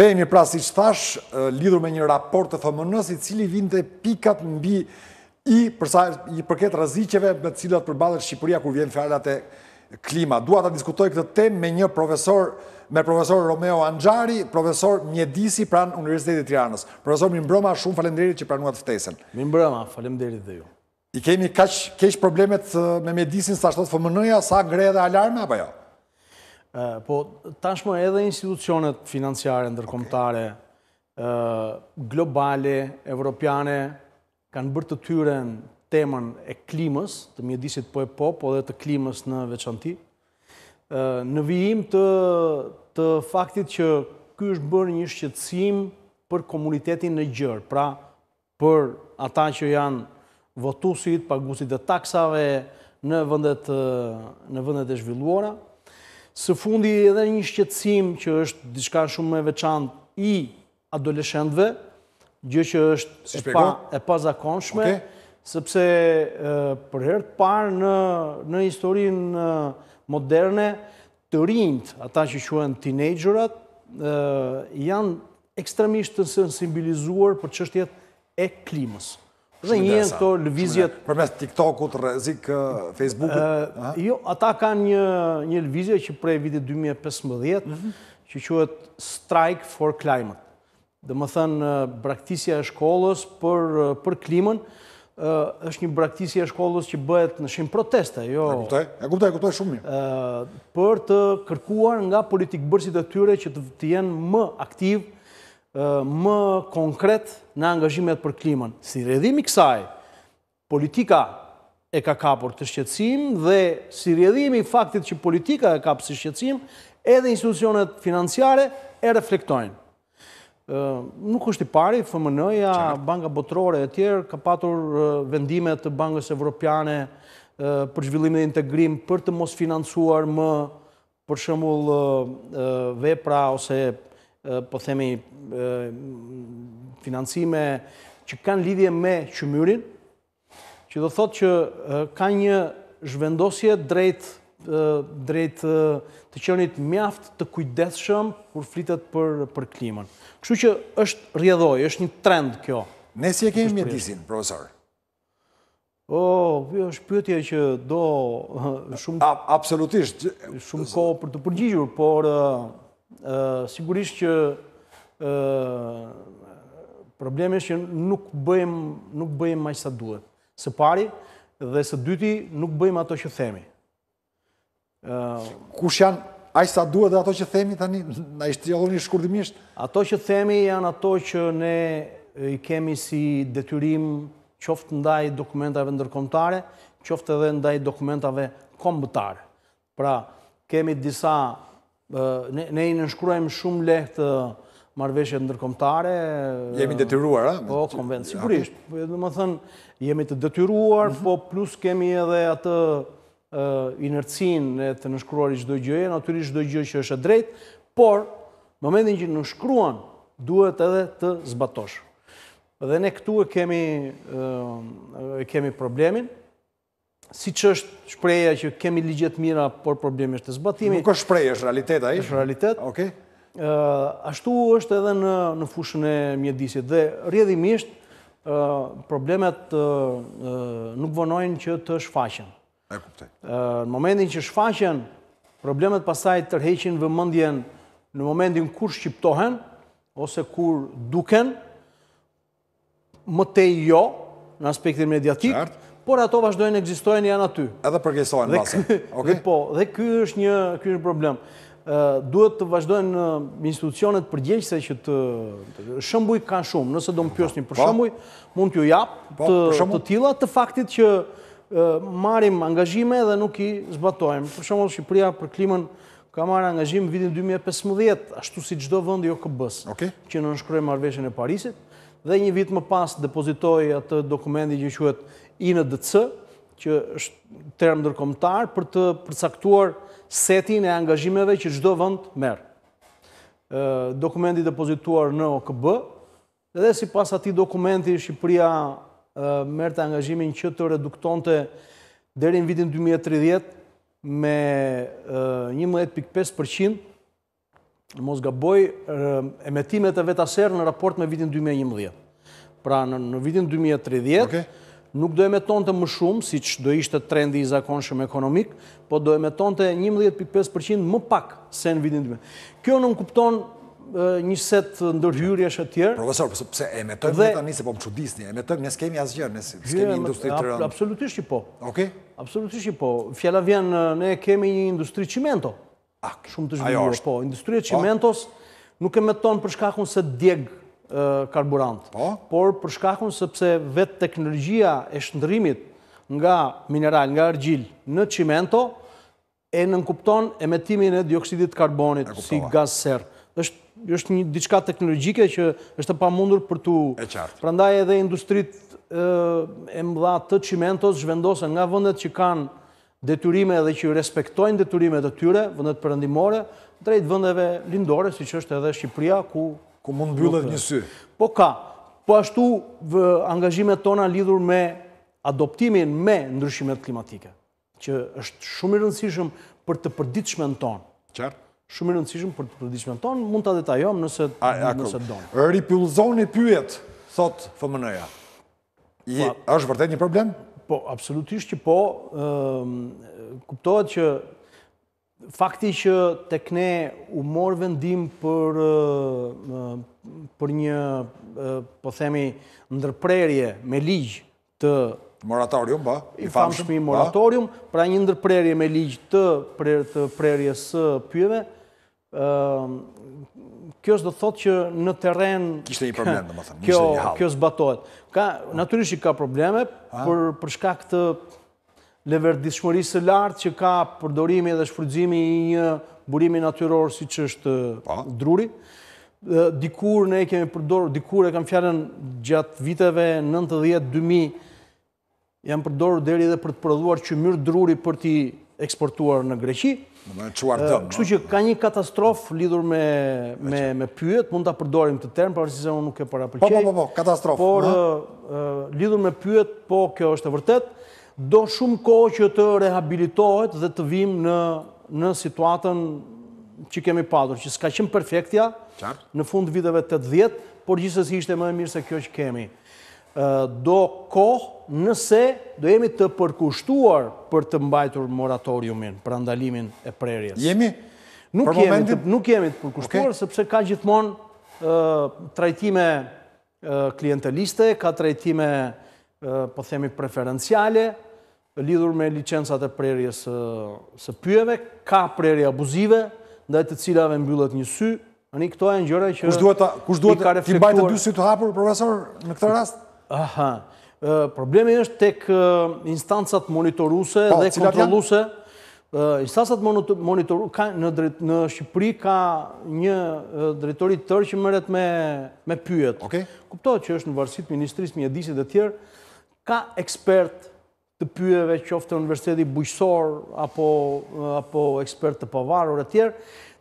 Kthehemi pra që thash, lidhur me një raport të thëmënës i cili vinte pikat mbi i i përket rreziqeve me të cilat përballet Shqipëria kur vjen fjallat e klima. Dua ta diskutoj këtë temë me një profesor me profesor Romeo Anxhari, profesor mjedisi pranë Universitetit të Tiranës. Profesor, Mimbroma, shumë faleminderit që pranuat ftesën. Mimbroma, faleminderit dhe ju. I kemi kaq keq problemet me mjedisin sa ashtu FMN-ja sa gre dhe alarme apo jo? Po, tashmë edhe institucionet financiare, ndërkomtare, globale, evropiane, kanë bërë të në temën e klimës, të mjedisit po e po, po dhe të klimës në veçanti. Në vijim të faktit që ky është bërë një shqetsim për komunitetin në gjërë, pra për ata që janë votusit, pagusit dhe taksave në vëndet e zhvilluara, së fundi edhe një shqetsim që është diçka shumë e veçantë i adoleshentëve, gjë që është e pa e pazakonshme, okay. sepse e, për herë të parë në në historinë moderne të rinjt, ata që quhen teenagerat, ë janë ekstremisht të sensibilizuar për çështjet e klimës. Dhe një e këto lëvizjet... Për mes TikTok-ut, rezik, Facebook-ut... Jo, ata kanë një lëvizje që prej viti 2015, që quhet Strike for Climate. Dhe më thënë, braktisja e shkollës për klimën, është një braktisja e shkollës që bëhet në shimë proteste, jo... E kuptaj, e kuptaj, e kuptaj shumë një. Për të kërkuar nga politikë bërësit e tyre që të jenë më aktivë, më konkret në angazhimet për klimën. Si rjedhimi kësaj, politika e ka kapur të shqetsim dhe si rjedhimi faktit që politika e kapur të shqetsim, edhe institucionet financiare e reflektojnë. Nuk është i pari, FMN-ja, Banka Botrore e tjerë, ka patur vendimet të Bankës Evropiane për zhvillim dhe integrim për të mos financuar më për shëmull vepra ose po themi financime që kanë lidhje me qëmyrin, që do thot që ka një zhvendosje drejt drejt të qenit mjaft të kujdeshëm kur flitet për për klimën. Kështu që është rrjedhoi, është një trend kjo. Ne si e kemi mjedisin, profesor. Oh, është pyetja që do shumë absolutisht shumë kohë për të përgjigjur, por sigurisht që problemi është që nuk bëjmë nuk bëjmë aq sa duhet. Së pari dhe së dyti nuk bëjmë ato që themi. ë Kush janë aq sa duhet dhe ato që themi tani na i shtjelloni shkurtimisht? Ato që themi janë ato që ne i kemi si detyrim qoftë ndaj dokumentave ndërkombëtare, qoftë edhe ndaj dokumentave kombëtare. Pra, kemi disa ne ne i nënshkruajmë shumë lehtë marrëveshje ndërkombëtare. Jemi detyruar, a? Po, konvent sigurisht. Po, do të thënë, jemi të detyruar, mhm. po plus kemi edhe atë ë inercinë e të nënshkruarit çdo gjëje, natyrisht çdo gjë që është e drejtë, por në momentin që nënshkruan duhet edhe të zbatosh. Dhe ne këtu e kemi kemi problemin si që është shpreja që kemi ligjet mira, por problemi është të zbatimi. Nuk është shpreja, është realitet, a i? është realitet. Ok. Ashtu është edhe në fushën e mjedisit. Dhe rjedhimisht, problemet nuk vënojnë që të shfashen. E kuptaj. Në momentin që shfashen, problemet pasaj tërheqin vëmëndjen në momentin kur shqiptohen, ose kur duken, mëtej jo, në aspektin mediatik, por ato vazhdojnë e gjistojnë janë aty. Edhe përgjësojnë masë. Po, dhe ky është një problem. Duhet të vazhdojnë institucionet përgjegjë që të shëmbuj ka shumë. Nëse do më pjosë po. një përshëmbuj, mund po, të ju japë të tila të faktit që marim angazhime dhe nuk i zbatojmë. Përshëmbuj, Shqipëria për klimën ka marë angazhime vitin 2015, ashtu si gjdo vëndi jo këbës, që në nëshkrujmë e Parisit dhe një vit më pas depozitoj atë dokumenti që quet i në që është term ndërkomtar, për të përcaktuar setin e angazhimeve që gjdo vënd merë. Dokumenti depozituar në OKB, edhe si pas ati dokumenti, Shqipëria merë të angazhimin që të reduktonte dherin vitin 2030 me 11.5%, mos ga boj emetimet e vetaser në raport me vitin 2011. Pra në vitin 2030, nuk do e me tonë të më shumë, si që do ishte trendi i zakonshëm ekonomik, po do e me tonë të 11.5% më pak se në vidin 2000. Kjo nuk kupton një set ndërhyrje shë tjerë. Profesor, pëse po e me tonë të një se po më qudisni, e me tonë një s'kemi asgjë, një s'kemi industri të rëndë. Absolutisht që po. Oke? Absolutisht që po. Fjalla vjen, ne kemi një industri qimento. Shumë të zhvillur, po. Industri po. qimentos nuk e me tonë për shkakun se djegë karburant. Po? Por për shkakun sepse vetë teknologjia e shëndrimit nga mineral, nga argjil në qimento, e nënkupton emetimin e dioksidit karbonit si gaz serë. Êshtë, është një diçka teknologjike që është pa mundur për tu... E qartë. Prandaj edhe industrit e, e mëdha të qimentos zhvendose nga vëndet që kanë detyrime dhe që respektojnë detyrimet e tyre, vëndet përëndimore, drejt vëndeve lindore, si që është edhe Shqipria, ku mund mbyllet një sy. Po ka, po ashtu angazhimet tona lidhur me adoptimin me ndryshimet klimatike, që është shumë i rëndësishëm për të përditëshme në tonë. Qërë? Shumë i rëndësishëm për të përditëshme në tonë, mund të detajom nëse donë. Ripilzoni pyet, thot FMN-ja. Po. është vërtet një problem? Po, absolutisht që po, kuptohet që Fakti që tek ne u mor vendim për për një po themi ndërprerje me ligj të moratorium, ba? i famshëm moratorium, pra një ndërprerje me ligj të prer të prerjes së pyjeve, ë kjo do thotë që në terren kishte një problem, domethënë, kishte një hall. Kjo zbatohet. Ka natyrisht ka probleme për për shkak të lever dishmërisë lartë që ka përdorimi dhe shfrydzimi i një burimi natyror si që është po. druri. Dikur ne kemi përdor, dikur e kam fjallën gjatë viteve 90-2000 jam përdor deri dhe për të përdoruar që myrë druri për ti eksportuar në Greqi. Kështu që ka një katastrofë lidur me pyet, mund të përdorim të termë, për si se unë nuk e para përqej. Po, po, po, po, katastrofë. Por, lidur me pyet, po, kjo është e vërtetë, do shumë kohë që të rehabilitohet dhe të vim në, në situatën që kemi padur, që s'ka qëmë perfektja në fund viteve të djetë, por gjithës ishte më e mirë se kjo që kemi. Do kohë nëse do jemi të përkushtuar për të mbajtur moratoriumin, për andalimin e prerjes. Jemi? Nuk, jemi, momentin... të, nuk të përkushtuar, sepse ka gjithmonë trajtime klienteliste, ka trajtime po themi preferenciale, lidhur me licensat e prerjes së së pyjeve, ka prerje abuzive, ndaj të cilave mbyllet një sy. Ani këto janë gjëra që kush duhet, kush duhet t'i bajtë të të hapur profesor në këtë rast? Aha. Problemi është tek instancat monitoruese po, dhe kontrolluese. Instancat monitoruse, në Shqipëri ka një drejtoritë tërë që merret me me pyjet. Kuptoj që është në varësi të ministrisë Mjedisit dhe të tjerë, ka ekspert të pyeve qoftë të universiteti bujqësor apo, apo ekspert të pavarur e tjerë,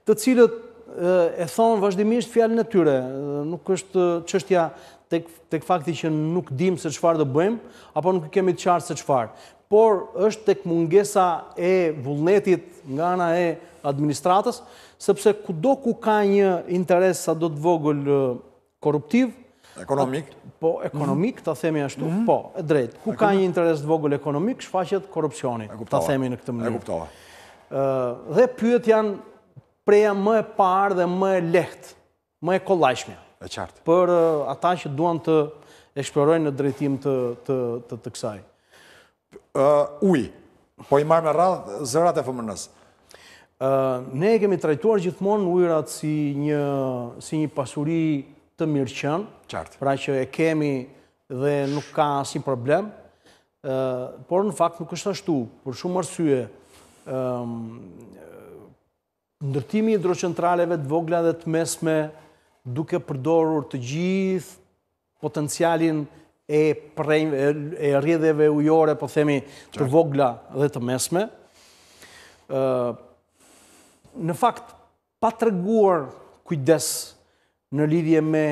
të cilët e thonë vazhdimisht fjallën e tyre. Nuk është qështja tek, tek fakti që nuk dim se qëfar dhe bëjmë, apo nuk kemi të qartë se qëfar. Por është tek mungesa e vullnetit nga ana e administratës, sepse kudo ku ka një interes sa do të vogël korruptiv, Ekonomik? Po, ekonomik, të themi ashtu, mhm. po, e drejt. Ku ka një interes të vogël ekonomik, shfaqet korupcioni, të themi në këtë mënyrë. E kuptova. Dhe pyet janë preja më e parë dhe më e lehtë, më e kollajshme. E qartë. Për ata që duan të eksplorojnë në drejtim të, të, të, kësaj. uj, po i marrë me radhë zërat e fëmërnës. ne kemi trajtuar gjithmonë ujrat si një, si një pasuri të mirë qënë, pra që e kemi dhe nuk ka si problem, por në fakt nuk është ashtu, për shumë arsye, ndërtimi i drocentraleve të vogla dhe të mesme duke përdorur të gjithë potencialin e rrjedheve ujore, po themi, të vogla dhe të mesme. Në fakt, pa të reguar kujdes në lidhje me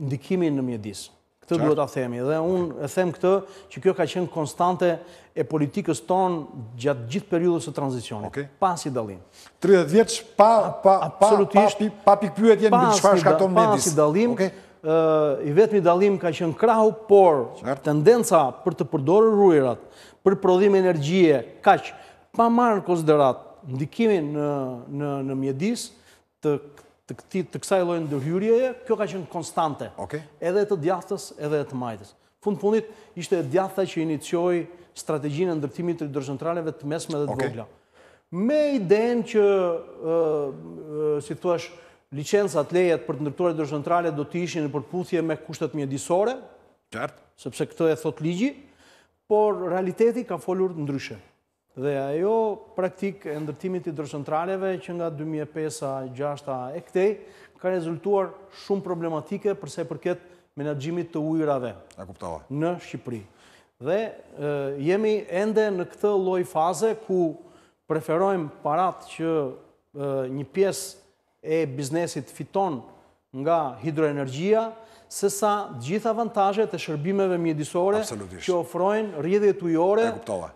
ndikimin në mjedis. Këtë duhet ta themi dhe unë e them këtë që kjo ka qenë konstante e politikës tonë gjatë gjithë periudhës së tranzicionit, pas i dallim. 30 vjeç pa pa A, pa pa pikpyetje mbi çfarë shkakton mjedis. Pas i dalim, ë i vetmi dallim ka qenë krahu, por tendenca për të përdorur rujrat për prodhim energjie kaq pa marrë në konsiderat ndikimin në në në mjedis të të, këti, të kësaj lojnë ndërhyrjeje, kjo ka qenë konstante. Edhe të djathës, edhe të majtës. Fundë fundit, ishte e djatha që inicioj strategjinë e ndërtimit të hidrocentraleve të mesme dhe të vogla. Me iden që, si të thuash, licensat lejet për të ndërtuar hidrocentrale do të ishin në përputhje me kushtet mjedisore, sepse këtë e thot ligji, por realiteti ka folur ndryshe dhe ajo praktik e ndërtimit i dërshëntraleve që nga 2005-a, 6 a e këtej, ka rezultuar shumë problematike përse përket menagjimit të ujrave në Shqipëri. Dhe jemi ende në këtë loj faze ku preferojmë parat që një pies e biznesit fiton nga hidroenergjia, se sa gjithë avantajet e shërbimeve mjedisore që ofrojnë rrjedhjet ujore... E kuptova.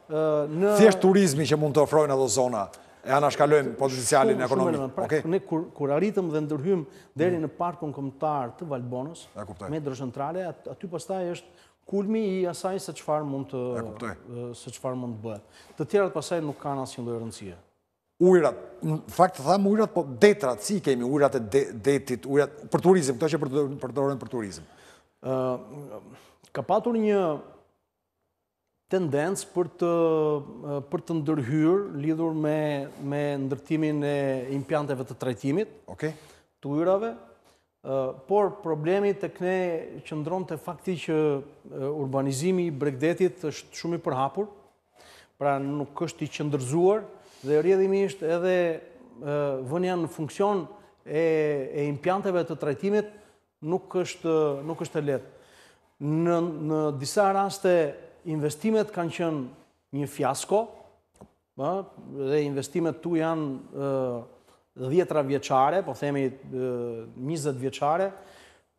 Thjesht turizmi që mund të ofrojnë edhe zona, e anashkallojmë potencialin e ekonomi. Pra, ne kur arritëm dhe ndërhym deri mm. në parkën komptar të Valbonës, me drëshëntrale, aty pastaj është kulmi i asaj se qëfar mund të bëhet. Të tjerat pasaj nuk kanë asin lojë rëndësia ujrat, në fakt të thamë ujrat, po detrat, si kemi ujrat e detit, ujrat për turizm, këto që përdojnë për turizm? Ka patur një tendencë për të, për të ndërhyrë lidhur me, me ndërtimin e impianteve të trajtimit të ujrave, por problemi të këne që të fakti që urbanizimi i bregdetit është shumë i përhapur, pra nuk është i qëndërzuar, dhe rjedhimisht edhe vënja në funksion e, e impianteve të trajtimit nuk është, nuk është letë. Në, në disa raste investimet kanë qënë një fiasko, dhe investimet tu janë dhjetra vjeqare, po themi mizet vjeqare,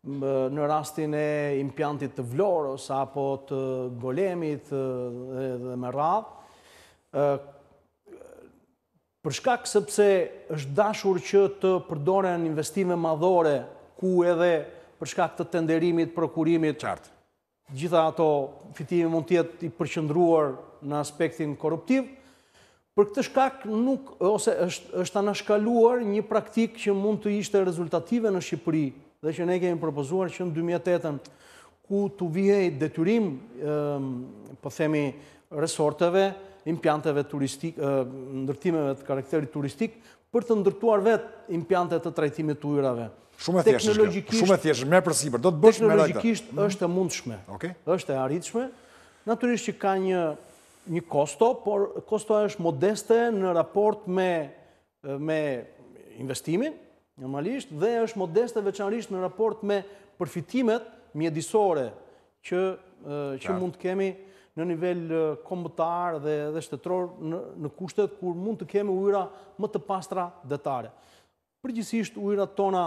në rastin e impjantit të vlorës, apo të golemit dhe, dhe me radhë, për shkak sepse është dashur që të përdoren investime madhore ku edhe për shkak të tenderimit, prokurimit, qartë. Gjitha ato fitime mund tjetë i përqëndruar në aspektin korruptiv, për këtë shkak nuk, ose është, është anashkaluar një praktik që mund të ishte rezultative në Shqipëri, dhe që ne kemi propozuar që në 2008-ën, ku të vihej detyrim, ehm, po themi, resorteve, impianteve turistik, ndërtimeve të karakterit turistik, për të ndërtuar vetë impiantet të trajtimit të ujrave. Shumë e thjeshtë kjo, shumë e thjeshtë, me për sipër, do të bësh me rajta. Teknologikisht mhm. është e mundshme, është e arritshme, naturisht që ka një, një kosto, por kosto është modeste në raport me, me investimin, normalisht, dhe është modeste veçanërisht në raport me përfitimet mjedisore që, që mund të kemi në nivel kombëtar dhe, shtetror në, kushtet kur mund të kemi ujra më të pastra detare. Përgjësisht ujra tona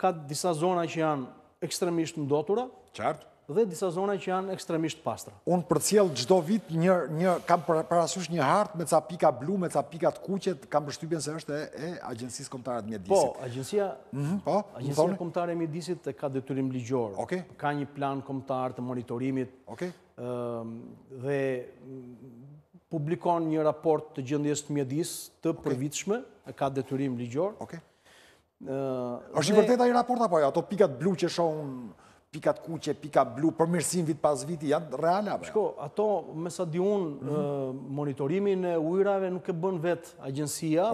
ka disa zona që janë ekstremisht ndotura. Qartë dhe disa zona që janë ekstremisht pastra. Unë për cilë gjdo vit një, një, kam pra-, parasysh një hartë me ca pika blu, me ca pika të kuqet, kam përshtypjen se është e, e Agencisë të Mjedisit. Po, agjensia mm -hmm, po, Agencia Komtare e Mjedisit ka detyrim ligjor. Okay. Ka një plan komtar të monitorimit okay. dhe mm, publikon një raport të gjëndjes të mjedis të përvitshme, e ka detyrim ligjor. Okay. Uh, është dhe... i vërtet ai raport apo jo? ato pikat blu që shohun pikat kuqe, pika blu, përmirësim vit pas viti, janë reale apë? Jo? Shko, ato, me sa di unë, mhm. monitorimin e ujrave nuk e bën vetë agjensia,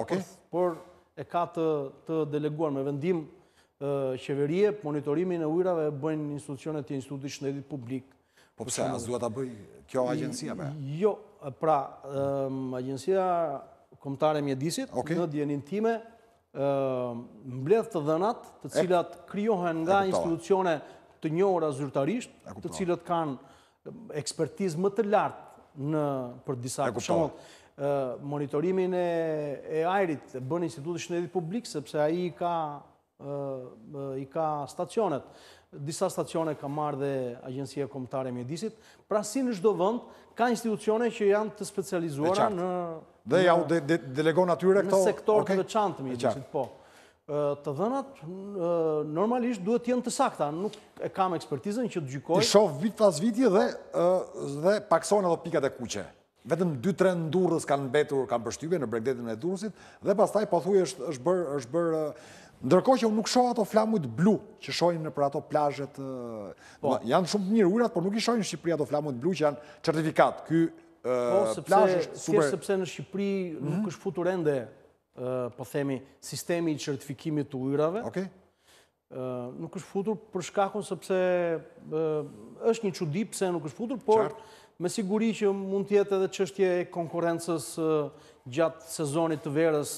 por e ka të deleguar me vendim qeverie, monitorimin e ujrave e bën institucionet të institutit shnedit publik. Po përse, asë duhet të bëj kjo agjensia me? Po? Jo, pra, agjensia komtare mjedisit, në djenin time, mbledh të dënat, të cilat kryohen nga institucione të njohura zyrtarisht, të cilët kanë ekspertizë më të lartë në për disa për shembull monitorimin e, e ajrit e bën Instituti i Shëndetit Publik sepse ai i ka e, i ka stacionet. Disa stacione ka marrë dhe Agjencia Kombëtare e Mjedisit. Pra si në çdo vend ka institucione që janë të specializuara në dhe ja u delegon atyre këto në sektor të veçantë mjedisit, po të dhënat normalisht duhet jenë të sakta. Nuk e kam ekspertizën që të gjykoj. Ti shof vit pas viti dhe, dhe pakson edhe pikat e kuqe. Vetëm 2-3 ndurës kanë betur, kanë bështype në bregdetin e durësit, dhe pastaj po thuj është, është bërë... Është Ndërkohë që unë nuk shoh ato flamujt blu që shohin po. në për ato plajët. janë shumë të mirë ujrat, por nuk i shohin në Shqipëri ato flamujt blu që janë certifikat. Ky po, plazh është super. Sepse në Shqipëri nuk mhm. është futur ende po themi, sistemi i qertifikimit të ujrave. Okej. Nuk është futur për shkakun sëpse është një qudi pëse nuk është futur, por me siguri që mund tjetë edhe qështje e konkurencës gjatë sezonit të verës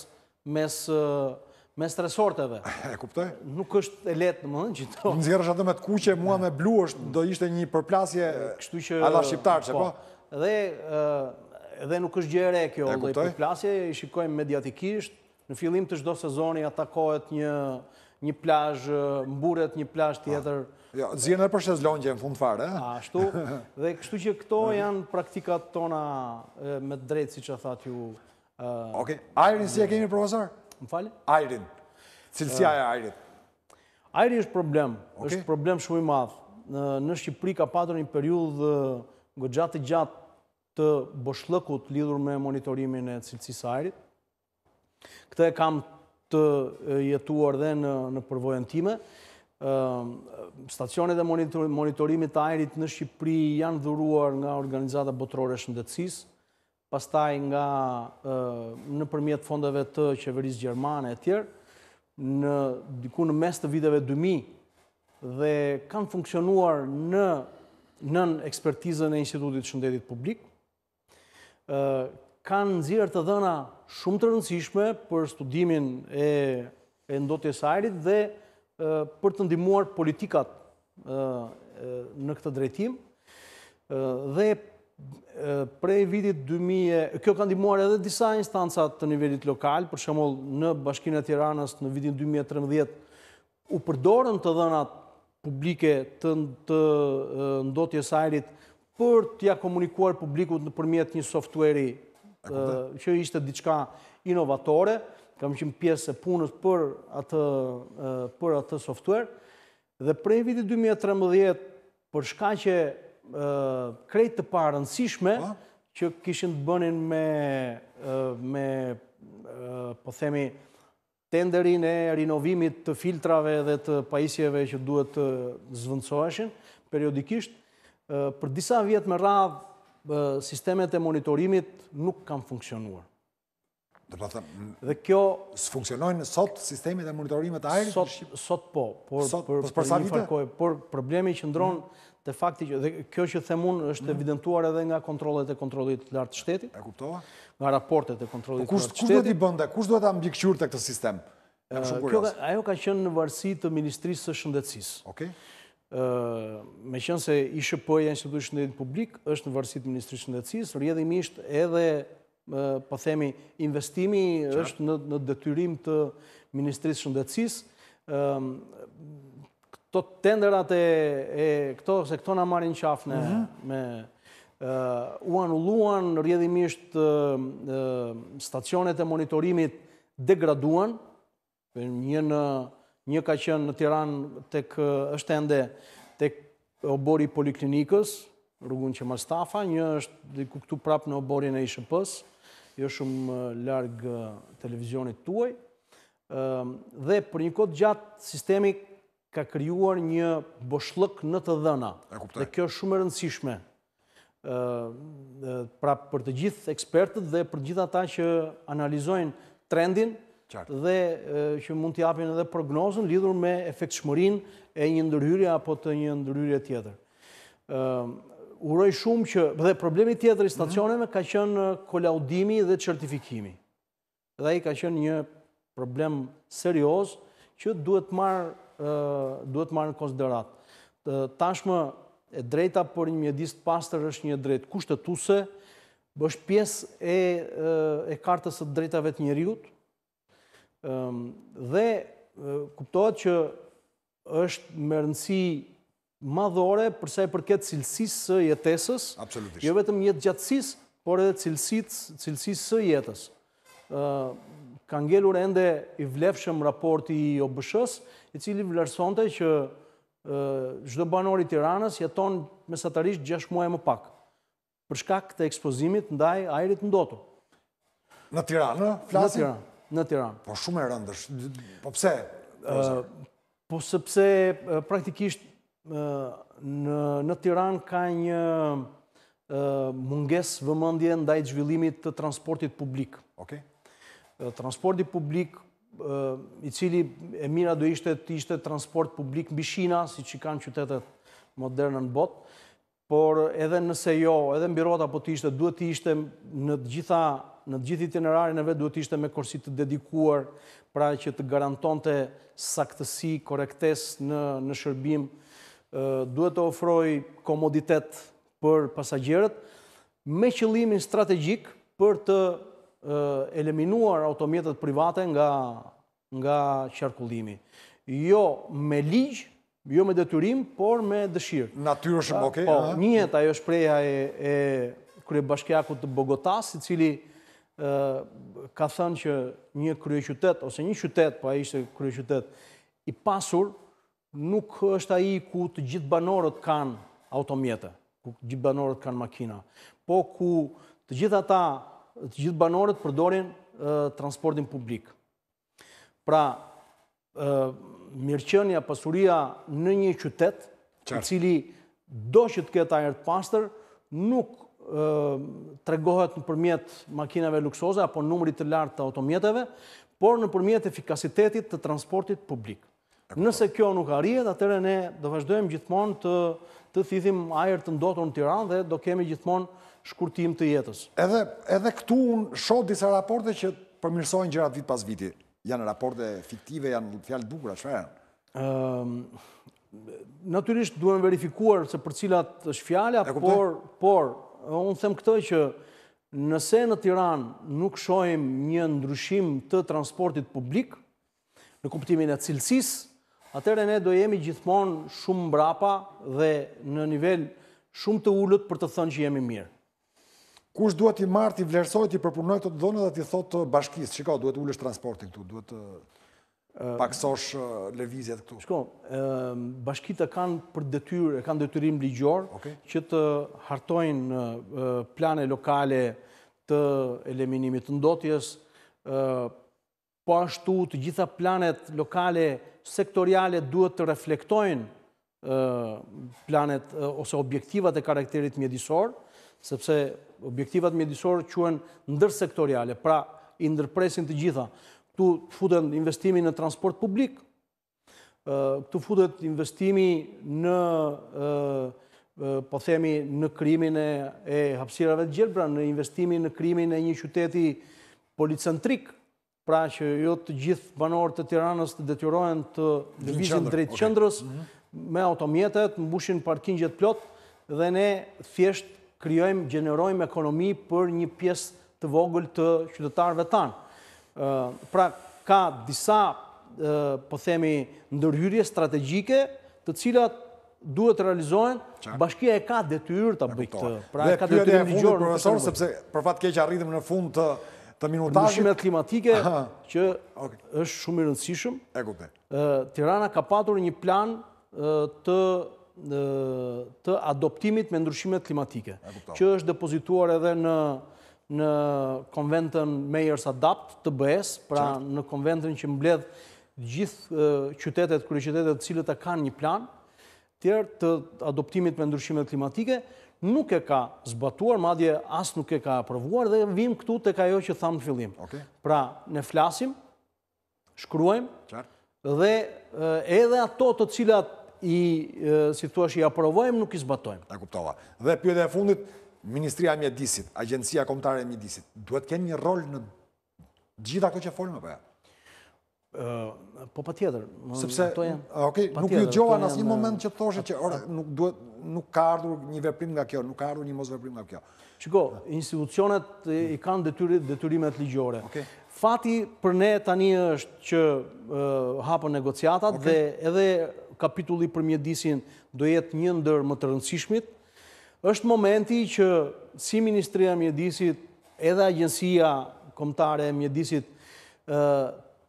mes resorteve. E kuptoj? Nuk është e letë në më dhënë që Në nëzirë është atë me të kuqe, mua me blu është, do ishte një përplasje ala shqiptarë që po? po. Dhe dhe nuk është gjere kjo dhe i përplasje, i shikojmë mediatikisht. Në fillim të çdo sezoni atakohet një një plazh, mburet një plazh ah. tjetër. ja, jo, zgjen edhe për shezlongje në fund fare, ëh. Eh? Ashtu. Dhe kështu që këto janë praktikat tona me drejt siç e thatë ju. Ëh. Okej. airin, Ajrin si e kemi profesor? M'fal? Ajrin. Cilësia e ajrit? Ajri është problem, është problem shumë i madh. Në në Shqipëri ka patur një periudhë goxhatë gjatë të boshllëkut lidhur me monitorimin e cilësisë së ajrit. Këtë e kam të jetuar dhe në në përvojën time. Ëm stacionet e monitorimit të ajrit në Shqipëri janë dhuruar nga organizata botërore shëndetësisë, pastaj nga në nëpërmjet fondeve të qeverisë gjermane e tjerë në diku në mes të viteve 2000 dhe kanë funksionuar në nën ekspertizën e Institutit të Shëndetit Publik kanë nëzirë të dhëna shumë të rëndësishme për studimin e ndotjes sajrit dhe për të ndimuar politikat në këtë drejtim. Dhe prej vitit 2000, kjo kanë ndimuar edhe disa instancat të nivellit lokal, për shumëll në bashkinë e tiranës në vitin 2013, u përdorën të dhenat publike të ndotjes ajrit për t'ja komunikuar publikut në përmjet një softueri që ishte diçka inovatore, kam qënë pjesë e punës për atë, për atë software, dhe prej vitit 2013, për shka që krejt të parënësishme, po. që kishin të bënin me, me po themi, tenderin e rinovimit të filtrave dhe të pajisjeve që duhet të zvëndsoashin periodikisht, për disa vjetë me radhë, sistemet e monitorimit nuk kanë funksionuar. Dhe, dhe kjo... Së funksionojnë sot sistemet e monitorimit të aerit? Sot, sot po, por, po, për, për, për, por problemi që ndronë, mm. të fakti që dhe kjo që themun unë është mm. evidentuar edhe nga kontrollet e kontrollit të lartë shtetit. E kuptova. Nga raportet e kontrollit po të lartë shtetit. Kush do t'i bënda? Kush do ta mbikëqyrte këtë sistem? Kjo ajo ka qenë në varësi të Ministrisë së Shëndetësisë. Okej me qënë se i shëpëj e një shëndetit publik, është në vërësit Ministri Shëndetsis, rrjedhimisht edhe, po themi, investimi është në detyrim të Ministri Shëndetsis. Këto tenderat e... Këto se këto në marin qafne mhm. me u anulluan rjedhimisht stacionet e monitorimit degraduan, një në një ka qenë në Tiranë tek është ende tek obori poliklinikës, rrugën që Mastafa, një është diku këtu prapë në oborin e ISHP-s, jo shumë larg televizionit tuaj. Ëm ehm, dhe për një kohë gjatë sistemi ka krijuar një boshllëk në të dhëna. Dhe kjo është shumë e rëndësishme. Ëm pra për të gjithë ekspertët dhe për të gjithë ata që analizojnë trendin, dhe që mund të japin edhe prognozën lidhur me efekt shmërin e një ndërhyrja apo të një ndërhyrja tjetër. Uroj shumë që, dhe problemi tjetër i mhm. stacioneve ka qënë kolaudimi dhe certifikimi. Dhe i ka qënë një problem serios që duhet marë duhet marë në konsiderat. Tashmë e drejta për një mjedist pasër është një drejt kushtetuse, bësh pjes e kartës e drejtave të njëriut, Ehm, dhe kuptohet që është më rëndësi madhore përsa i përket cilësisë së jetesës, jo vetëm jetë gjatësisë, por edhe cilësisë, cilësisë së jetës. ë ehm, Ka ngelur ende i vlefshëm raporti i OBSHs, i cili vlerësonte që ë çdo banorit të Tiranës jeton mesatarisht 6 muaj më pak për shkak të ekspozimit ndaj ajrit ndotur. Në Tiranë, në Tiranë në Tiranë. Po shumë e rëndësh. Po pse? Po, po sepse praktikisht në në Tiranë ka një munges vëmendje ndaj zhvillimit të transportit publik. Okej. Transportit Transporti publik i cili e mira do ishte të ishte transport publik mbi shina, siç i kanë qytetet moderne në botë por edhe nëse jo, edhe mbi rrota po të ishte, duhet të ishte në të gjitha në të gjithë itinerarin e vetë duhet të ishte me kursi të dedikuar pra që të garantonte saktësi, korektes në, në shërbim, duhet të ofroj komoditet për pasagjerët, me qëlimin strategjik për të eliminuar automjetet private nga, nga qarkullimi. Jo me ligjë, jo me detyrim, por me dëshirë. Natyrë shumë, oke. Po, njët ajo shpreja e krye bashkjakut të Bogotas, si cili ka thënë që një krye qytet, ose një qytet, po a ishte krye qytet, i pasur, nuk është aji ku të gjithë banorët kanë automjete, ku të gjithë banorët kanë makina, po ku të gjithë ata, të gjithë banorët përdorin transportin publik. Pra, mirëqenja, pasuria në një qytet, i cili do që të ketë ajer të pastër, nuk të regohet në përmjet makinave luksoze, apo numërit të lartë të automjeteve, por në përmjet efikasitetit të transportit publik. Nëse kjo nuk arjet, atëre ne dhe vazhdojmë gjithmonë të të thithim ajer të ndotur në Tiran dhe do kemi gjithmonë shkurtim të jetës. Edhe këtu unë shod disa raporte që përmirsojnë gjërat vit pas viti janë raporte fiktive, janë fjallë bukura, që janë? Ehm, Naturisht duhem verifikuar se për cilat është fjala, por, unë them këtoj që nëse në Tiran nuk shohim një ndryshim të transportit publik, në kuptimin e cilësisë, atër e ne do jemi gjithmonë shumë mbrapa dhe në nivel shumë të ullët për të thënë që jemi mirë. Kush duhet i marti, i vlerësoj, i përpunoj të të dhënë dhe ti thot të bashkisë? shikoj, duhet ulësh transportin këtu, duhet paksosh levizjet këtu. Shiko, bashkita kanë për detyrë, kanë detyrim ligjor, që të hartojnë plane lokale të eliminimit të ndotjes, po ashtu të gjitha planet lokale sektoriale duhet të reflektojnë planet ose objektivat e karakterit mjedisor, sepse objektivat mjedisorë quen ndërsektoriale, pra i ndërpresin të gjitha. Këtu futet investimi në transport publik, këtu futet investimi në po themi në krimin e, e hapsirave të gjelbra, në investimin në krimin e një qyteti policentrik, pra që jo të gjithë banorët të tiranës të detyrohen të lëvizin drejt qëndrës, mhm. me automjetet, mbushin parkingjet plot, dhe ne thjesht kryojmë, gjenerojmë ekonomi për një pjesë të vogël të qytetarëve tanë. Pra, ka disa, po themi, ndërhyrje strategjike të cilat duhet të realizohen, bashkia e ka detyrë të bëjtë Pra, e ka detyrë një gjorë në profesor, sepse për fatë keqë arritëm në fund të të minutajit. klimatike që është shumë i rëndësishëm. E Tirana ka patur një plan të të adoptimit me ndryshimet klimatike, që është depozituar edhe në në konventën Mayors Adapt të BES, pra në konventën që mbledh gjithë qytetet, kërë qytetet cilët e kanë një plan, tjerë të adoptimit me ndryshimet klimatike, nuk e ka zbatuar, madje asë nuk e ka aprovuar, dhe vim këtu të ka jo që thamë në fillim. Pra, ne flasim, shkruajmë, dhe edhe ato të cilat i, si të tuash, i aprovojmë, nuk i zbatojmë. E kuptova. Dhe pjede e fundit, Ministria Mjedisit, Agencia Komtare e Mjedisit, duhet kënë një rol në gjitha këtë që folmë për e? Po për tjetër. Sëpse, nuk ju gjoha në asë një moment që të thoshe që nuk ka ardhur një veprim nga kjo, nuk ka ardhur një mos veprim nga kjo. Shiko, institucionet i kanë detyrimet ligjore. Fati për ne tani është që hapën negociatat dhe edhe kapitulli për mjedisin do jetë një ndër më të rëndësishmit, është momenti që si Ministria Mjedisit edhe Agencia Komtare Mjedisit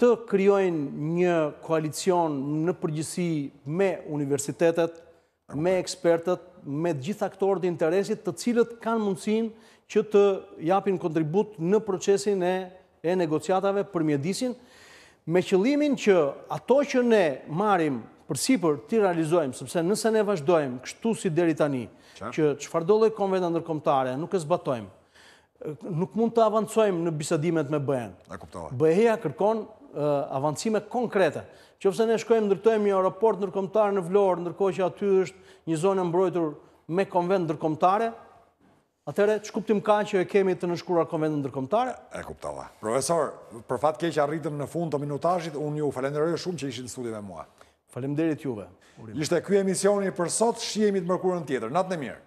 të kryojnë një koalicion në përgjësi me universitetet, me ekspertet, me gjitha këtorë të interesit të cilët kanë mundësin që të japin kontribut në procesin e e negociatave për mjedisin, me qëlimin që ato që ne marim për si për ti realizojmë, sëpse nëse ne vazhdojmë kështu si deri tani, që që fardole konve të nuk e zbatojmë, nuk mund të avancojmë në bisadimet me bëhen. Bëheja kërkon avancime konkrete. Që përse ne shkojmë ndërtojmë një aeroport nërkomtare në Vlorë, ndërkoj që aty është një zonë mbrojtur me konve të ndërkomtare, Atere, që kuptim ka që e kemi të nëshkurar konventën ndërkomtare? E kuptala. Profesor, për fatë ke arritëm në fund të minutajit, unë ju falenderojë shumë që ishin studi me mua. Falemderit juve. Urim. Ishte ky emisioni për sot, shihemi të mërkurën tjetër. Natën e mirë.